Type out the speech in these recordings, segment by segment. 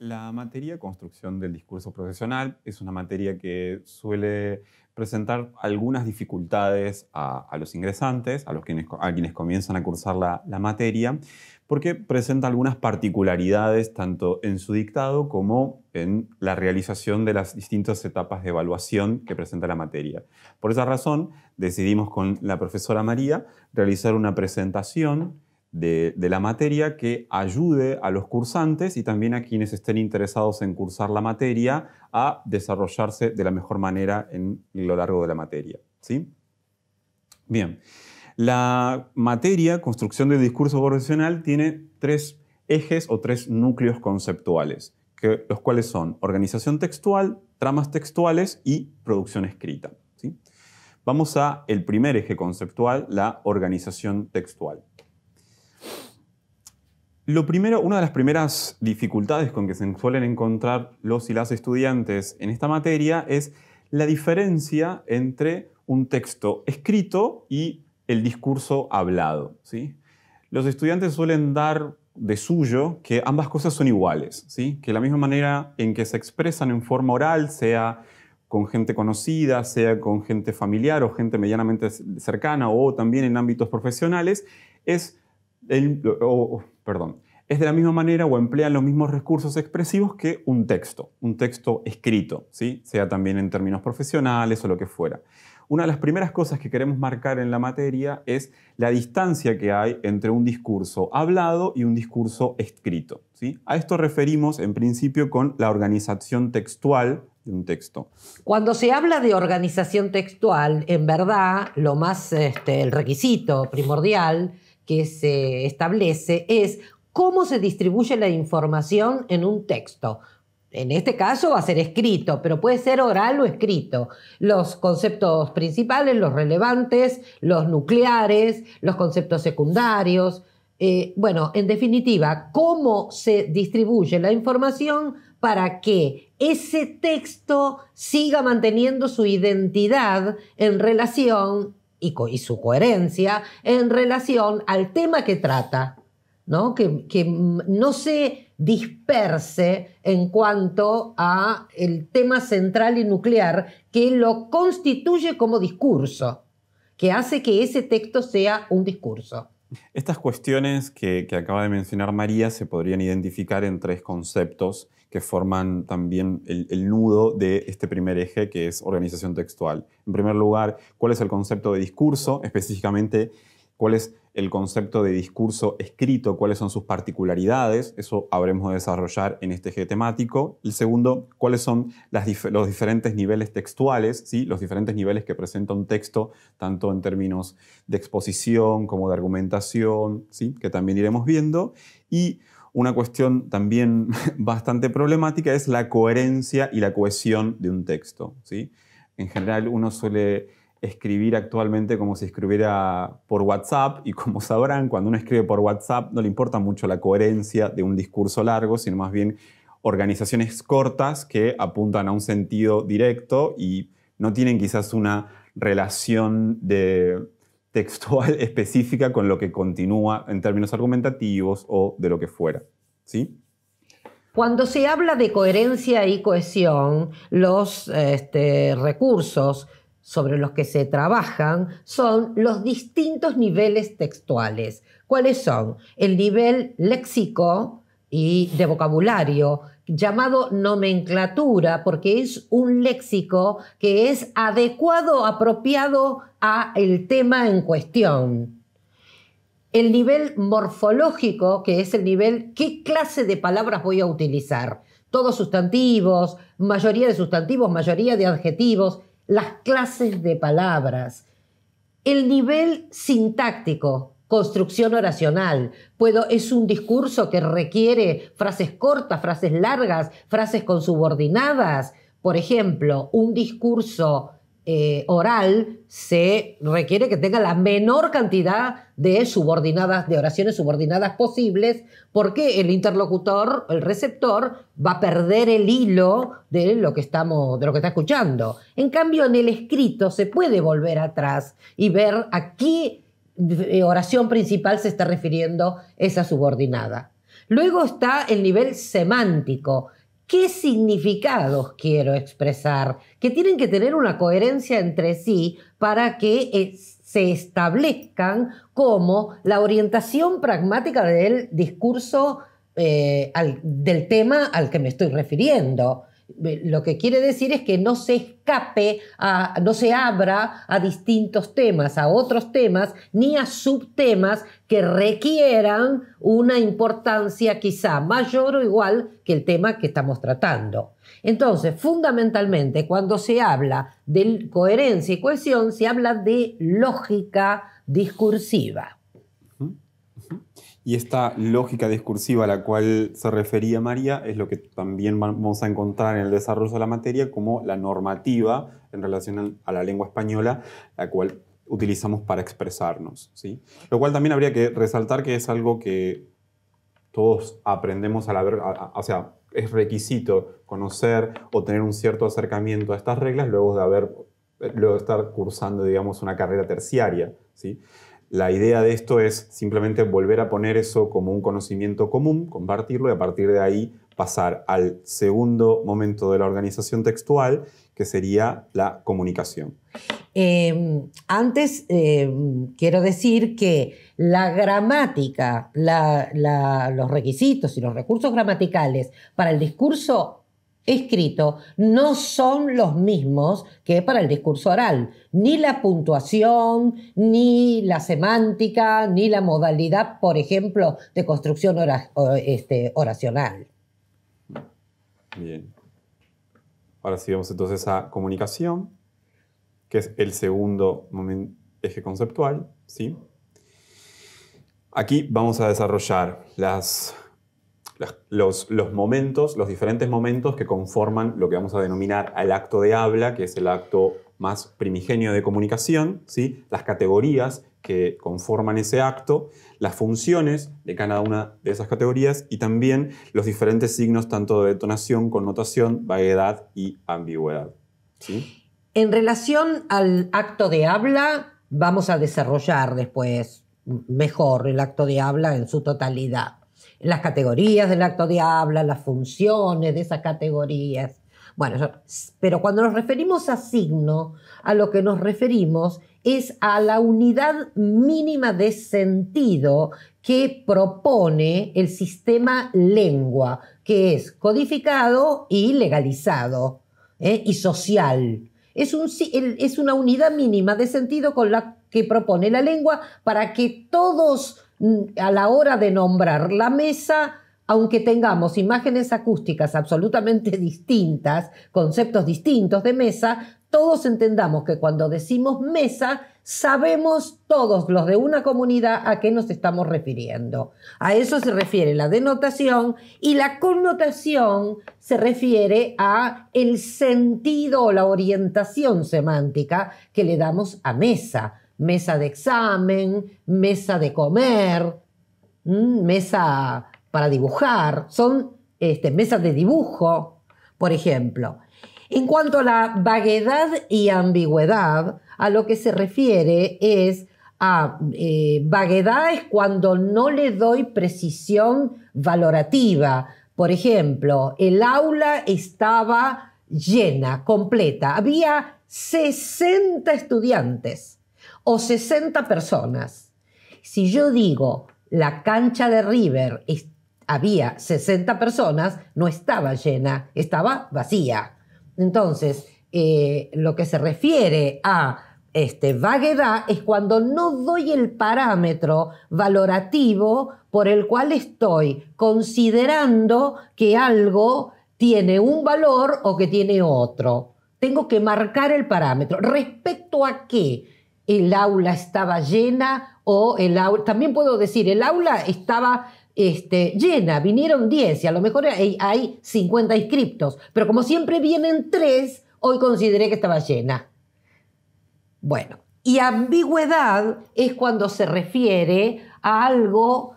La materia construcción del discurso profesional es una materia que suele presentar algunas dificultades a, los ingresantes, a, los quienes, comienzan a cursar la, materia, porque presenta algunas particularidades tanto en su dictado como en la realización de las distintas etapas de evaluación que presenta la materia. Por esa razón, decidimos con la profesora María realizar una presentación de, la materia que ayude a los cursantes y también a quienes estén interesados en cursar la materia a desarrollarse de la mejor manera en lo largo de la materia. ¿sí? Bien, la materia, construcción del discurso profesional, tiene tres ejes o tres núcleos conceptuales, los cuales son organización textual, tramas textuales y producción escrita. Vamos a el primer eje conceptual, la organización textual primero, una de las primeras dificultades con que se suelen encontrar los y las estudiantes en esta materia es la diferencia entre un texto escrito y el discurso hablado. ¿sí? Los estudiantes suelen dar de suyo que ambas cosas son iguales, ¿sí? que la misma manera en que se expresan en forma oral, sea con gente conocida, sea con gente familiar o gente medianamente cercana o también en ámbitos profesionales, es o, perdón, es de la misma manera o emplean los mismos recursos expresivos que un texto, un texto escrito, ¿sí? sea también en términos profesionales o lo que fuera. Una de las primeras cosas que queremos marcar en la materia es la distancia que hay entre un discurso hablado y un discurso escrito. ¿sí? A esto referimos en principio con la organización textual de un texto. Cuando se habla de organización textual, en verdad, lo más, este, el requisito primordial que se establece es cómo se distribuye la información en un texto. En este caso va a ser escrito, pero puede ser oral o escrito. Los conceptos principales, los relevantes, los nucleares, los conceptos secundarios. Eh, bueno, en definitiva, cómo se distribuye la información para que ese texto siga manteniendo su identidad en relación y, su coherencia en relación al tema que trata, ¿no? Que, que no se disperse en cuanto a el tema central y nuclear que lo constituye como discurso, que hace que ese texto sea un discurso. Estas cuestiones que, acaba de mencionar María se podrían identificar en tres conceptos que forman también el, nudo de este primer eje que es organización textual. En primer lugar, ¿cuál es el concepto de discurso? Específicamente, cuál es el concepto de discurso escrito, cuáles son sus particularidades, eso habremos de desarrollar en este eje temático. El segundo, cuáles son los diferentes niveles textuales, ¿sí? los diferentes niveles que presenta un texto, tanto en términos de exposición como de argumentación, ¿sí? que también iremos viendo. Y una cuestión también bastante problemática es la coherencia y la cohesión de un texto. ¿sí? En general uno suele escribir actualmente como si escribiera por WhatsApp y como sabrán, cuando uno escribe por WhatsApp no le importa mucho la coherencia de un discurso largo, sino más bien organizaciones cortas que apuntan a un sentido directo y no tienen quizás una relación de textual específica con lo que continúa en términos argumentativos o de lo que fuera. ¿Sí? Cuando se habla de coherencia y cohesión, los este, recursos sobre los que se trabajan son los distintos niveles textuales. ¿Cuáles son? El nivel léxico y de vocabulario, llamado nomenclatura, porque es un léxico que es adecuado, apropiado a el tema en cuestión. El nivel morfológico, que es el nivel qué clase de palabras voy a utilizar. Todos sustantivos, mayoría de sustantivos, mayoría de adjetivos, las clases de palabras, el nivel sintáctico, construcción oracional. Puedo, es un discurso que requiere frases cortas, frases largas, frases con subordinadas, Por ejemplo, un discurso eh, oral se requiere que tenga la menor cantidad de subordinadas, de oraciones subordinadas posibles, porque el interlocutor, el receptor, va a perder el hilo de lo que estamos, de lo que está escuchando. En cambio, en el escrito se puede volver atrás y ver a qué eh, oración principal se está refiriendo esa subordinada. Luego está el nivel semántico, qué significados quiero expresar, que tienen que tener una coherencia entre sí para que eh, se establezcan como la orientación pragmática del discurso eh, del tema al que me estoy refiriendo lo que quiere decir es que no se escape, no se abra a distintos temas, a otros temas, ni a subtemas que requieran una importancia quizá mayor o igual que el tema que estamos tratando. Entonces, fundamentalmente, cuando se habla de coherencia y cohesión, se habla de lógica discursiva. Y esta lógica discursiva a la cual se refería María es lo que también vamos a encontrar en el desarrollo de la materia como la normativa en relación a la lengua española, la cual utilizamos para expresarnos. ¿sí? Lo cual también habría que resaltar que es algo que todos aprendemos a la a, o sea, es requisito conocer o tener un cierto acercamiento a estas reglas luego de haber, luego estar cursando, digamos, una carrera terciaria. ¿sí? La idea de esto es simplemente volver a poner eso como un conocimiento común, compartirlo y a partir de ahí pasar al segundo momento de la organización textual, que sería la comunicación. Em, antes em, quiero decir que la gramática, los requisitos y los recursos gramaticales para el discurso escrito no son los mismos que para el discurso oral. Ni la puntuación, ni la semántica, ni la modalidad, por ejemplo, de construcción este, oracional. Bien. Ahora sí vamos entonces a comunicación, que es el segundo eje conceptual, ¿sí? Aquí vamos a desarrollar las los, momentos, los diferentes momentos que conforman lo que vamos a denominar el acto de habla, que es el acto más primigenio de comunicación, ¿sí? las categorías que conforman ese acto, las funciones de cada una de esas categorías y también los diferentes signos tanto de detonación, connotación, vaguedad y ambigüedad. ¿sí? En relación al acto de habla, vamos a desarrollar después mejor el acto de habla en su totalidad las categorías del acto de habla, las funciones de esas categorías. Bueno, pero cuando nos referimos a signo, a lo que nos referimos es a la unidad mínima de sentido que propone el sistema lengua, que es codificado y legalizado ¿eh? y social. Es, un, es, una unidad mínima de sentido con la que propone la lengua para que todos a la hora de nombrar la mesa, aunque tengamos imágenes acústicas absolutamente distintas, conceptos distintos de mesa, todos entendamos que cuando decimos mesa, sabemos todos los de una comunidad a qué nos estamos refiriendo. A eso se refiere la denotación y la connotación se refiere a el sentido o la orientación semántica que le damos a mesa mesa de examen, mesa de comer, mesa para dibujar, son este, mesas de dibujo, por ejemplo. En cuanto a la vaguedad y ambigüedad, a lo que se refiere es a eh, vaguedad es cuando no le doy precisión valorativa. Por ejemplo, el aula estaba llena, completa. Había 60 estudiantes o 60 personas. Si yo digo la cancha de River había 60 personas, no estaba llena, estaba vacía. Entonces, eh, lo que se refiere a este, vaguedad es cuando no doy el parámetro valorativo por el cual estoy considerando que algo tiene un valor o que tiene otro. Tengo que marcar el parámetro. ¿Respecto a qué? el aula estaba llena o el aula, también puedo decir, el aula estaba este, llena, vinieron 10 y a lo mejor hay, 50 inscriptos, pero como siempre vienen 3, hoy consideré que estaba llena. Bueno, y ambigüedad es cuando se refiere a algo,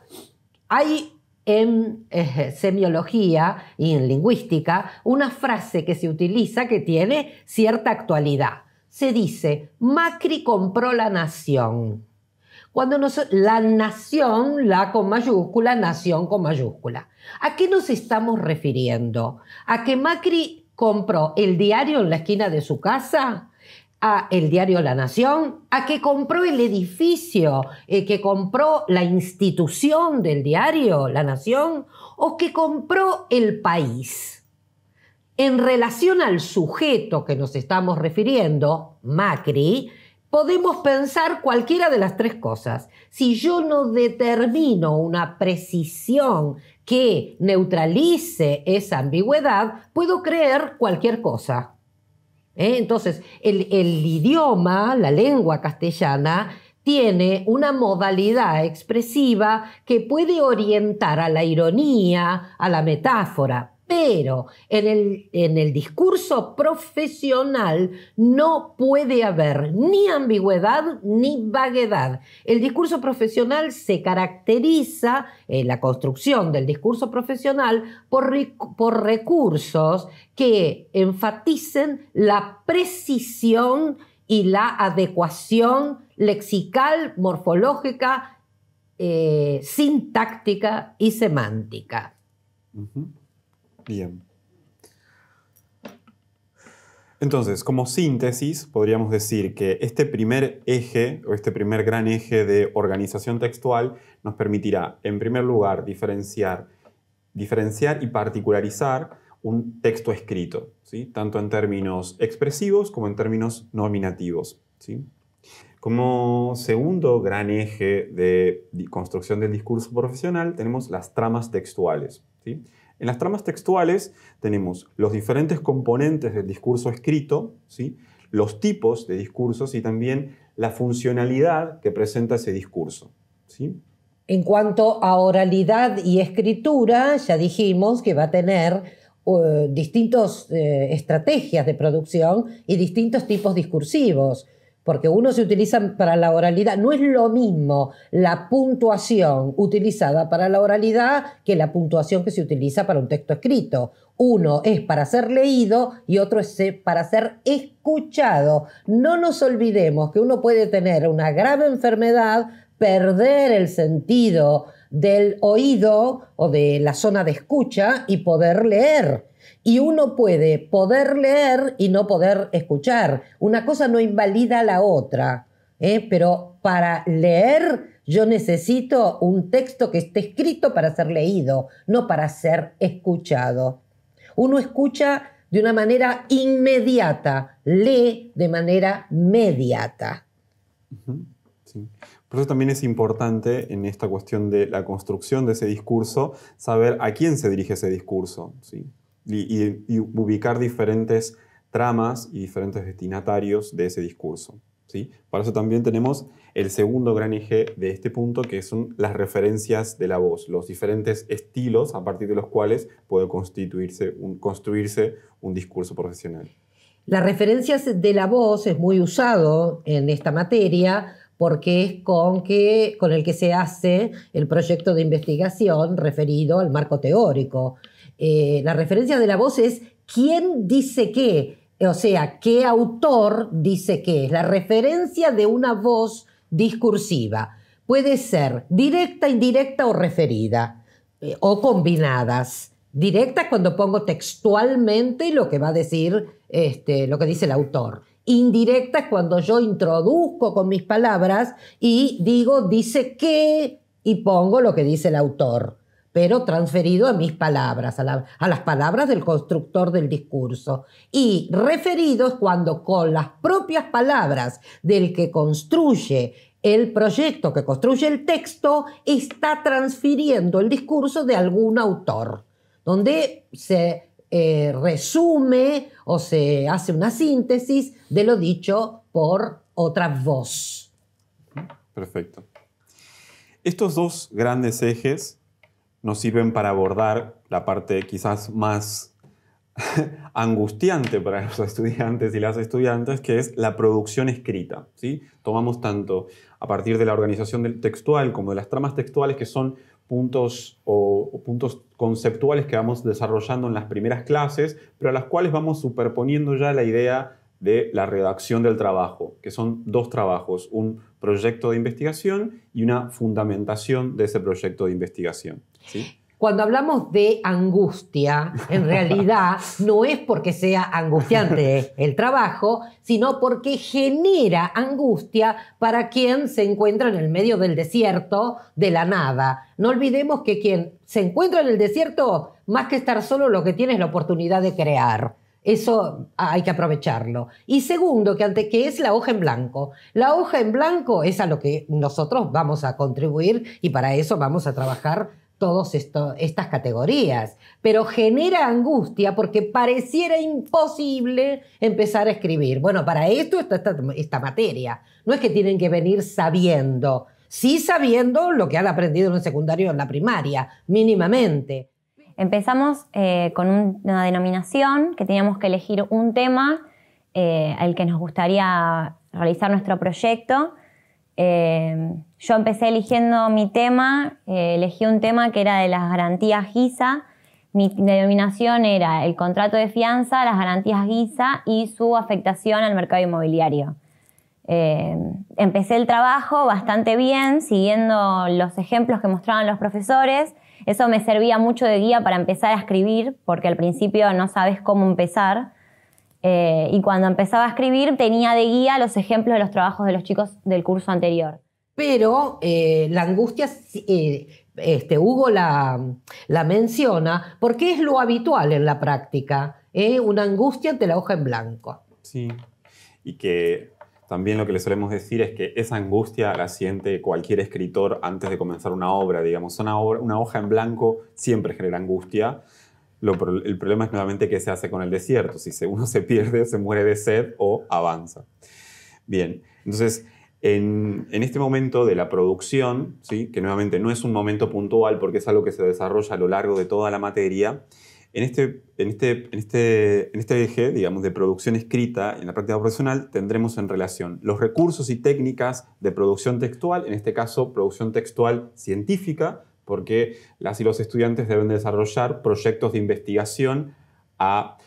hay en eh, semiología y en lingüística una frase que se utiliza que tiene cierta actualidad se dice, Macri compró la nación. Cuando nos, la nación, la con mayúscula, nación con mayúscula. ¿A qué nos estamos refiriendo? ¿A que Macri compró el diario en la esquina de su casa? a el diario La Nación, a que compró el edificio, eh, que compró la institución del diario La Nación o que compró el país. En relación al sujeto que nos estamos refiriendo, Macri, podemos pensar cualquiera de las tres cosas. Si yo no determino una precisión que neutralice esa ambigüedad, puedo creer cualquier cosa. ¿Eh? Entonces, el idioma, la lengua castellana, tiene una modalidad expresiva que puede orientar a la ironía, a la metáfora pero en el, discurso profesional no puede haber ni ambigüedad ni vaguedad. El discurso profesional se caracteriza, eh, la construcción del discurso profesional, por, recursos que enfaticen la precisión y la adecuación lexical, morfológica, eh, sintáctica y semántica. Bien. Entonces, como síntesis, podríamos decir que este primer eje o este primer gran eje de organización textual nos permitirá, en primer lugar, diferenciar, diferenciar y particularizar un texto escrito, ¿sí? tanto en términos expresivos como en términos nominativos. ¿sí? Como segundo gran eje de construcción del discurso profesional tenemos las tramas textuales. ¿sí? En las tramas textuales tenemos los diferentes componentes del discurso escrito, ¿sí? los tipos de discursos y también la funcionalidad que presenta ese discurso. ¿sí? En cuanto a oralidad y escritura, ya dijimos que va a tener eh, distintas eh, estrategias de producción y distintos tipos discursivos porque uno se utiliza para la oralidad. No es lo mismo la puntuación utilizada para la oralidad que la puntuación que se utiliza para un texto escrito. Uno es para ser leído y otro es para ser escuchado. No nos olvidemos que uno puede tener una grave enfermedad, perder el sentido del oído o de la zona de escucha y poder leer y uno puede poder leer y no poder escuchar. Una cosa no invalida a la otra, ¿eh? pero para leer yo necesito un texto que esté escrito para ser leído, no para ser escuchado. Uno escucha de una manera inmediata, lee de manera mediata. Por eso también es importante en esta cuestión de la construcción de ese discurso saber a quién se dirige ese discurso. ¿sí? y, ubicar diferentes tramas y diferentes destinatarios de ese discurso. ¿sí? Para eso también tenemos el segundo gran eje de este punto, que son las referencias de la voz, los diferentes estilos a partir de los cuales puede constituirse un, construirse un discurso profesional. Las referencias de la voz es muy usado en esta materia porque es con, que, con el que se hace el proyecto de investigación referido al marco teórico. Eh, la referencia de la voz es quién dice qué, o sea, qué autor dice qué, es la referencia de una voz discursiva. Puede ser directa, indirecta o referida, eh, o combinadas. Directa cuando pongo textualmente lo que va a decir, este, lo que dice el autor. Indirecta es cuando yo introduzco con mis palabras y digo, dice qué, y pongo lo que dice el autor pero transferido a mis palabras, a, las palabras del constructor del discurso. Y referidos cuando con las propias palabras del que construye el proyecto, que construye el texto, está transfiriendo el discurso de algún autor, donde se eh, resume o se hace una síntesis de lo dicho por otra voz. Perfecto. Estos dos grandes ejes nos sirven para abordar la parte quizás más angustiante para los estudiantes y las estudiantes, que es la producción escrita. ¿sí? Tomamos tanto a partir de la organización del textual como de las tramas textuales, que son puntos o puntos conceptuales que vamos desarrollando en las primeras clases, pero a las cuales vamos superponiendo ya la idea de la redacción del trabajo, que son dos trabajos, un proyecto de investigación y una fundamentación de ese proyecto de investigación. cuando hablamos de angustia, en realidad no es porque sea angustiante el trabajo, sino porque genera angustia para quien se encuentra en el medio del desierto, de la nada. No olvidemos que quien se encuentra en el desierto, más que estar solo, lo que tiene es la oportunidad de crear. Eso hay que aprovecharlo. Y segundo, que, ante, que es la hoja en blanco. La hoja en blanco es a lo que nosotros vamos a contribuir y para eso vamos a trabajar todas estas categorías, pero genera angustia porque pareciera imposible empezar a escribir. Bueno, para esto está esta, esta, materia. No es que tienen que venir sabiendo, sí sabiendo lo que han aprendido en el secundario o en la primaria, mínimamente. Empezamos eh, con una denominación que teníamos que elegir un tema eh, al que nos gustaría realizar nuestro proyecto. Eh, yo empecé eligiendo mi tema, elegí un tema que era de las garantías GISA. Mi denominación era el contrato de fianza, las garantías GISA y su afectación al mercado inmobiliario. empecé el trabajo bastante bien, siguiendo los ejemplos que mostraban los profesores. Eso me servía mucho de guía para empezar a escribir, porque al principio no sabes cómo empezar. Eh, y cuando empezaba a escribir tenía de guía los ejemplos de los trabajos de los chicos del curso anterior. Pero eh, la angustia, eh, este, Hugo la, la, menciona, porque es lo habitual en la práctica, una angustia ante la hoja en blanco. Sí, y que también lo que le solemos decir es que esa angustia la siente cualquier escritor antes de comenzar una obra, digamos. Una, hoja en blanco siempre genera angustia. el problema es nuevamente qué se hace con el desierto, si uno se pierde, se muere de sed o avanza. Bien, entonces en, en, este momento de la producción, ¿sí? que nuevamente no es un momento puntual porque es algo que se desarrolla a lo largo de toda la materia, este, en este, en, este, en, este, eje, digamos, de producción escrita en la práctica profesional, tendremos en relación los recursos y técnicas de producción textual, en este caso producción textual científica, porque las y los estudiantes deben desarrollar proyectos de investigación a...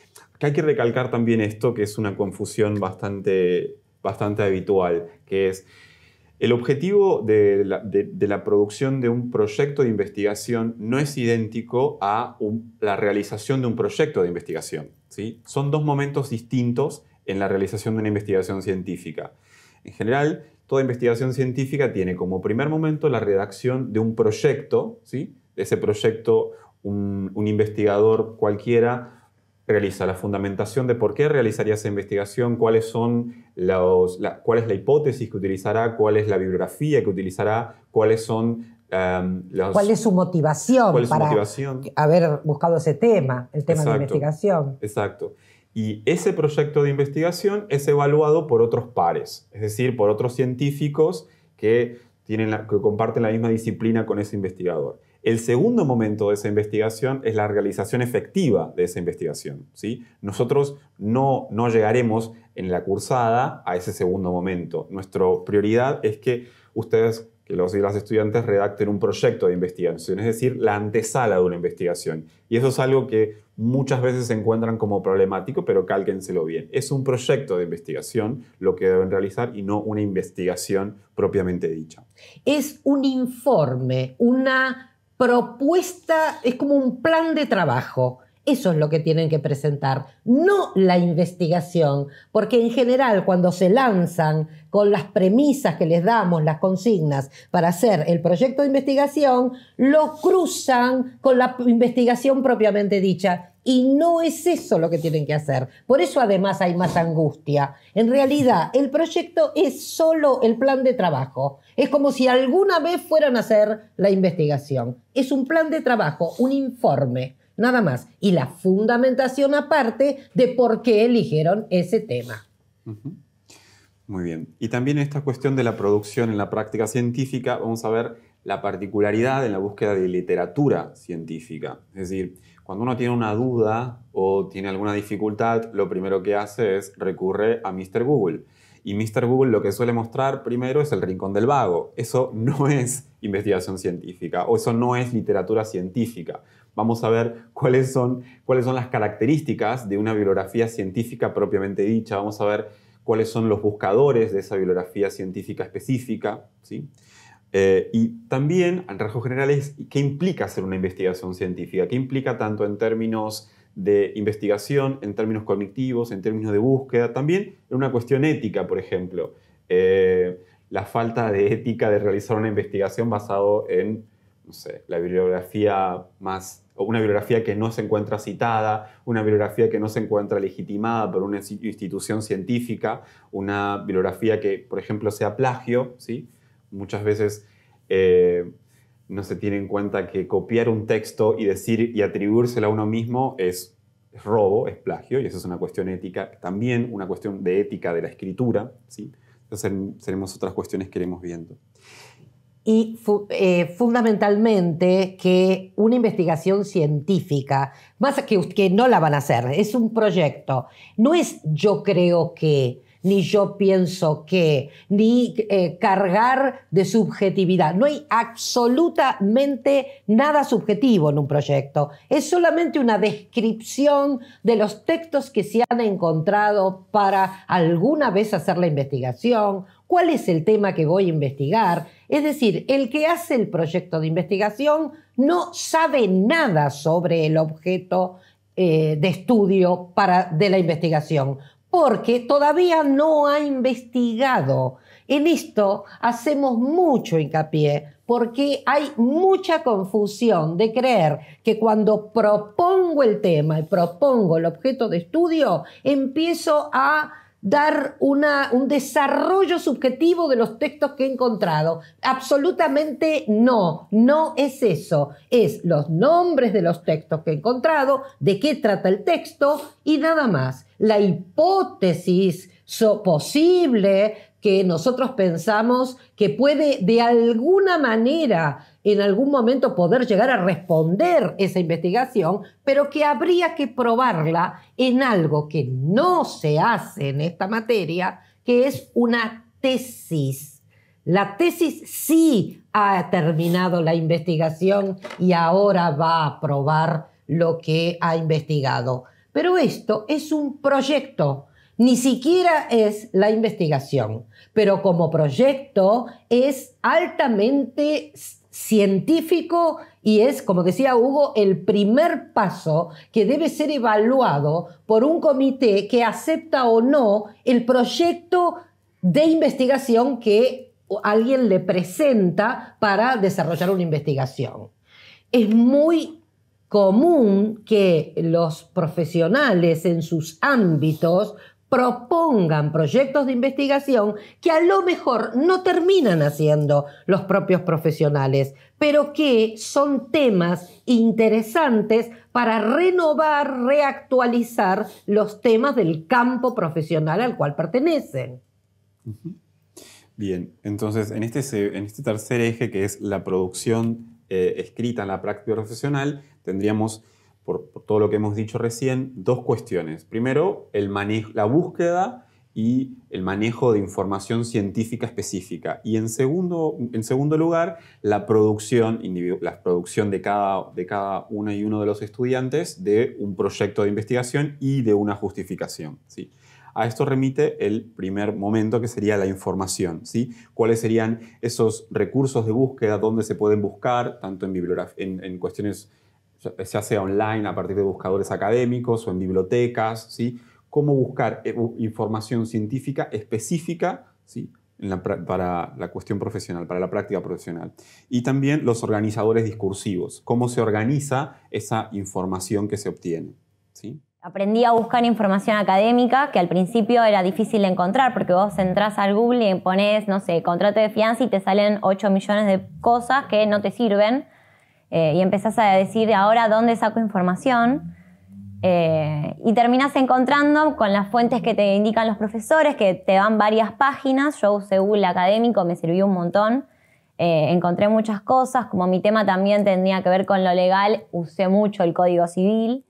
que hay que recalcar también esto, que es una confusión bastante, bastante habitual, que es el objetivo de la, producción de un proyecto de investigación no es idéntico a la realización de un proyecto de investigación. ¿sí? Son dos momentos distintos en la realización de una investigación científica. En general, toda investigación científica tiene como primer momento la redacción de un proyecto. ¿sí? Ese proyecto, un investigador cualquiera realiza, la fundamentación de por qué realizaría esa investigación, cuáles son los, cuál es la hipótesis que utilizará, cuál es la bibliografía que utilizará, cuáles son um, ¿Cuál es su motivación para haber buscado ese tema, el tema de de investigación? Exacto. Y ese proyecto de investigación es evaluado por otros pares, es decir, por otros científicos que, tienen que comparten la misma disciplina con ese investigador. El segundo momento de esa investigación es la realización efectiva de esa investigación. ¿sí? Nosotros no, no llegaremos en la cursada a ese segundo momento. Nuestra prioridad es que ustedes, que los y las estudiantes, redacten un proyecto de investigación, es decir, la antesala de una investigación. Y eso es algo que muchas veces se encuentran como problemático, pero cálquenselo bien. Es un proyecto de investigación lo que deben realizar y no una investigación propiamente dicha. Es un informe, una propuesta, es como un plan de trabajo. Eso es lo que tienen que presentar, no la investigación, porque en general cuando se lanzan con las premisas que les damos, las consignas para hacer el proyecto de investigación, lo cruzan con la investigación propiamente dicha. Y no es eso lo que tienen que hacer. Por eso además hay más angustia. En realidad, el proyecto es solo el plan de trabajo. Es como si alguna vez fueran a hacer la investigación. Es un plan de trabajo, un informe nada más. Y la fundamentación aparte de por qué eligieron ese tema. Muy bien. Y también esta cuestión de la producción en la práctica científica, vamos a ver la particularidad en la búsqueda de literatura científica. Es decir, cuando uno tiene una duda o tiene alguna dificultad, lo primero que hace es recurre a Mr. Google. Y Mr. Google lo que suele mostrar primero es el rincón del vago. Eso no es investigación científica o eso no es literatura científica. Vamos a ver cuáles son, cuáles son las características de una bibliografía científica propiamente dicha. Vamos a ver cuáles son los buscadores de esa bibliografía científica específica. ¿sí? Eh, y también, en rasgos generales, qué implica hacer una investigación científica, qué implica tanto en términos de investigación en términos cognitivos, en términos de búsqueda, también en una cuestión ética, por ejemplo. Eh, la falta de ética de realizar una investigación basado en, no sé, la bibliografía más, o una bibliografía que no se encuentra citada, una bibliografía que no se encuentra legitimada por una institución científica, una bibliografía que, por ejemplo, sea plagio, ¿sí? Muchas veces... Eh, no se tiene en cuenta que copiar un texto y decir y atribuírselo a uno mismo es, robo, es plagio, y eso es una cuestión ética, también una cuestión de ética de la escritura, ¿sí? Entonces seremos otras cuestiones que iremos viendo. Y eh, fundamentalmente que una investigación científica, más que, que no la van a hacer, es un proyecto, no es yo creo que, ni yo pienso que, ni eh, cargar de subjetividad. No hay absolutamente nada subjetivo en un proyecto. Es solamente una descripción de los textos que se han encontrado para alguna vez hacer la investigación, cuál es el tema que voy a investigar. Es decir, el que hace el proyecto de investigación no sabe nada sobre el objeto eh, de estudio para, de la investigación, porque todavía no ha investigado. En esto hacemos mucho hincapié porque hay mucha confusión de creer que cuando propongo el tema y propongo el objeto de estudio, empiezo a dar una, un desarrollo subjetivo de los textos que he encontrado. Absolutamente no, no es eso. Es los nombres de los textos que he encontrado, de qué trata el texto y nada más. La hipótesis so posible que nosotros pensamos que puede de alguna manera en algún momento poder llegar a responder esa investigación, pero que habría que probarla en algo que no se hace en esta materia, que es una tesis. La tesis sí ha terminado la investigación y ahora va a probar lo que ha investigado. Pero esto es un proyecto, ni siquiera es la investigación, pero como proyecto es altamente científico y es, como decía Hugo, el primer paso que debe ser evaluado por un comité que acepta o no el proyecto de investigación que alguien le presenta para desarrollar una investigación. Es muy común que los profesionales en sus ámbitos propongan proyectos de investigación que a lo mejor no terminan haciendo los propios profesionales, pero que son temas interesantes para renovar, reactualizar los temas del campo profesional al cual pertenecen. Bien, entonces en este, en este tercer eje que es la producción eh, escrita en la práctica profesional, tendríamos por, todo lo que hemos dicho recién, dos cuestiones. Primero, el manejo, la búsqueda y el manejo de información científica específica. Y en segundo, en segundo lugar, la producción, la producción de, cada, de cada uno y uno de los estudiantes de un proyecto de investigación y de una justificación. ¿sí? A esto remite el primer momento que sería la información, ¿sí? ¿Cuáles serían esos recursos de búsqueda, dónde se pueden buscar, tanto en, en, en cuestiones ya sea online a partir de buscadores académicos o en bibliotecas, ¿sí? cómo buscar eh, información científica específica ¿sí? para la cuestión profesional, para la práctica profesional. Y también los organizadores discursivos, cómo se organiza esa información que se obtiene. ¿sí? Aprendí a buscar información académica que al principio era difícil de encontrar porque vos entras al Google y pones, no sé, contrato de fianza y te salen 8 millones de cosas que no te sirven eh, y empezás a decir ahora dónde saco información. Eh, y terminas encontrando con las fuentes que te indican los profesores, que te dan varias páginas. Yo usé Google Académico, me sirvió un montón. Eh, encontré muchas cosas, como mi tema también tenía que ver con lo legal, usé mucho el Código Civil.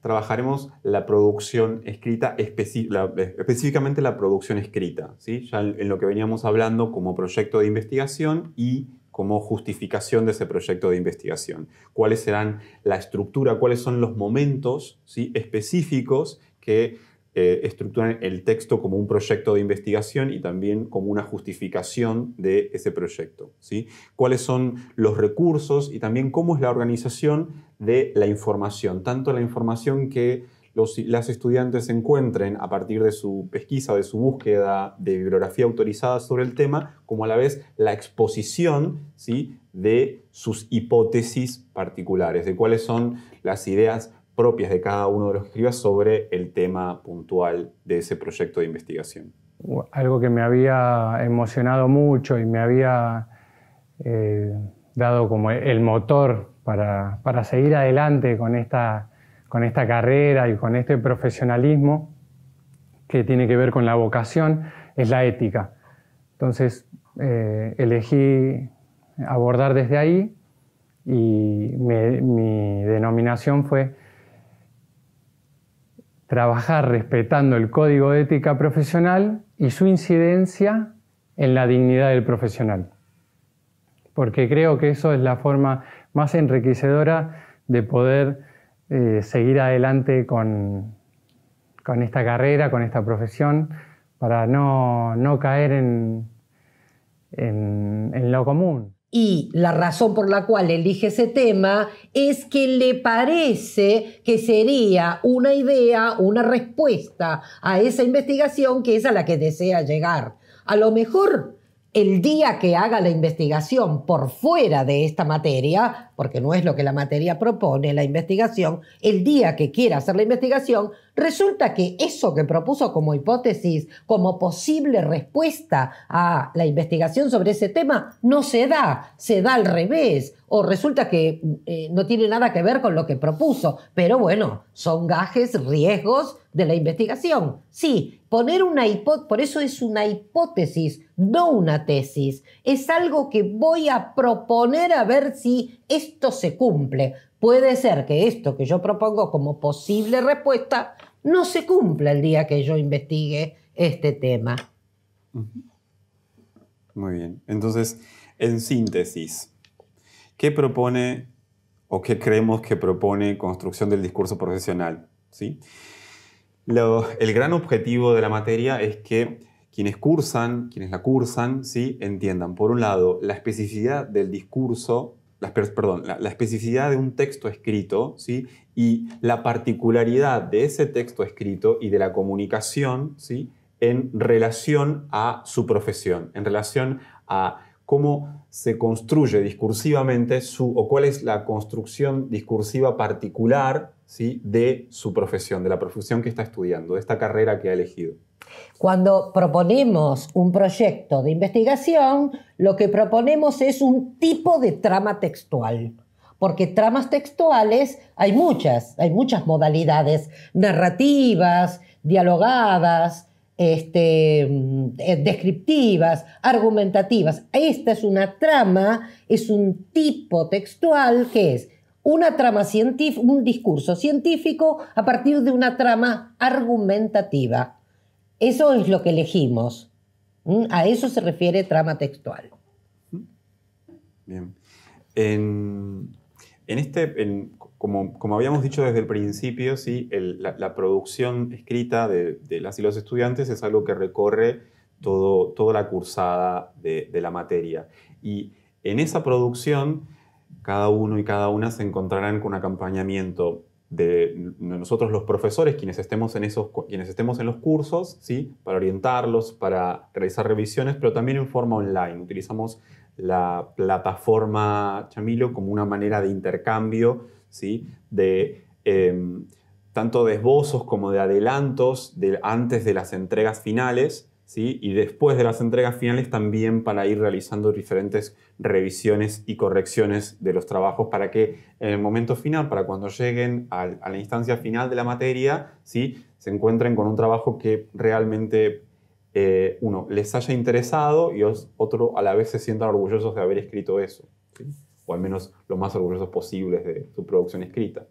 Trabajaremos la producción escrita, específicamente la producción escrita, ¿sí? ya en lo que veníamos hablando como proyecto de investigación y como justificación de ese proyecto de investigación. ¿Cuáles serán la estructura, cuáles son los momentos específicos que eh, estructuran el texto como un proyecto de investigación y también como una justificación de ese proyecto. ¿Cuáles son los recursos y también cómo es la organización de la información? Tanto la información que los, las estudiantes encuentren a partir de su pesquisa, de su búsqueda de bibliografía autorizada sobre el tema, como a la vez la exposición ¿sí? de sus hipótesis particulares, de cuáles son las ideas propias de cada uno de los escribas sobre el tema puntual de ese proyecto de investigación. Algo que me había emocionado mucho y me había eh, dado como el motor para, para seguir adelante con esta con esta carrera y con este profesionalismo que tiene que ver con la vocación es la ética. Entonces eh, elegí abordar desde ahí y mi denominación fue trabajar respetando el código de ética profesional y su incidencia en la dignidad del profesional. Porque creo que eso es la forma más enriquecedora de poder eh, seguir adelante con, esta carrera, con esta profesión, para no, caer en, en lo común. Y la razón por la cual elige ese tema es que le parece que sería una idea, una respuesta a esa investigación que es a la que desea llegar. A lo mejor el día que haga la investigación por fuera de esta materia, porque no es lo que la materia propone, la investigación, el día que quiera hacer la investigación, Resulta que eso que propuso como hipótesis, como posible respuesta a la investigación sobre ese tema, no se da, se da al revés, o resulta que eh, no tiene nada que ver con lo que propuso. Pero bueno, son gajes, riesgos de la investigación. Sí, poner una hipótesis, por eso es una hipótesis, no una tesis. Es algo que voy a proponer a ver si esto se cumple. Puede ser que esto que yo propongo como posible respuesta no se cumpla el día que yo investigue este tema. Muy bien. Entonces, en síntesis, ¿qué propone o qué creemos que propone construcción del discurso profesional? ¿Sí? Lo, el gran objetivo de la materia es que quienes cursan, quienes la cursan, ¿sí? entiendan, por un lado, la especificidad del discurso la, perdón, la, especificidad de un texto escrito ¿sí? y la particularidad de ese texto escrito y de la comunicación ¿sí? en relación a su profesión, en relación a cómo se construye discursivamente su, o cuál es la construcción discursiva particular ¿sí? de su profesión, de la profesión que está estudiando, de esta carrera que ha elegido. Cuando proponemos un proyecto de investigación, lo que proponemos es un tipo de trama textual, porque tramas textuales hay muchas, hay muchas modalidades, narrativas, dialogadas, este, eh, descriptivas, argumentativas. Esta es una trama, es un tipo textual que es una trama un discurso científico a partir de una trama argumentativa. Eso es lo que elegimos. ¿Mm? A eso se refiere trama textual. Bien. En, este, como, habíamos dicho desde el principio, ¿sí? la, producción escrita de, las y los estudiantes es algo que recorre todo, toda la cursada de, de la materia. Y en esa producción, cada uno y cada una se encontrarán con un acompañamiento de nosotros los profesores, quienes estemos en, esos, quienes estemos en los cursos, ¿sí? para orientarlos, para realizar revisiones, pero también en forma online. Utilizamos la plataforma Chamilo como una manera de intercambio, ¿sí? de, em, tanto de esbozos como de adelantos de, antes de las entregas finales, y después de las entregas finales también para ir realizando diferentes revisiones y correcciones de los trabajos para que en el momento final, para cuando lleguen a, la instancia final de la materia, ¿sí? se encuentren con un trabajo que realmente eh, uno les haya interesado y otro a la vez se sientan orgullosos de haber escrito eso, o al menos lo más orgullosos posibles de su producción escrita.